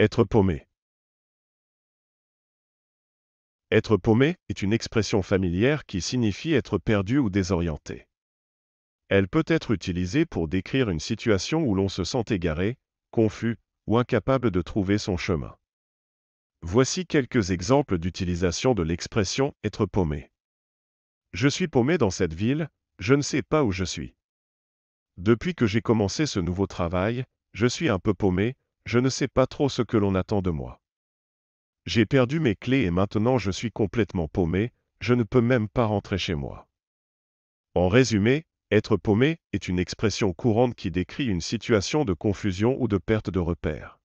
Être paumé. Être paumé est une expression familière qui signifie être perdu ou désorienté. Elle peut être utilisée pour décrire une situation où l'on se sent égaré, confus ou incapable de trouver son chemin. Voici quelques exemples d'utilisation de l'expression être paumé. Je suis paumé dans cette ville, je ne sais pas où je suis. Depuis que j'ai commencé ce nouveau travail, je suis un peu paumé, je ne sais pas trop ce que l'on attend de moi. J'ai perdu mes clés et maintenant je suis complètement paumé, je ne peux même pas rentrer chez moi. En résumé, être paumé est une expression courante qui décrit une situation de confusion ou de perte de repère.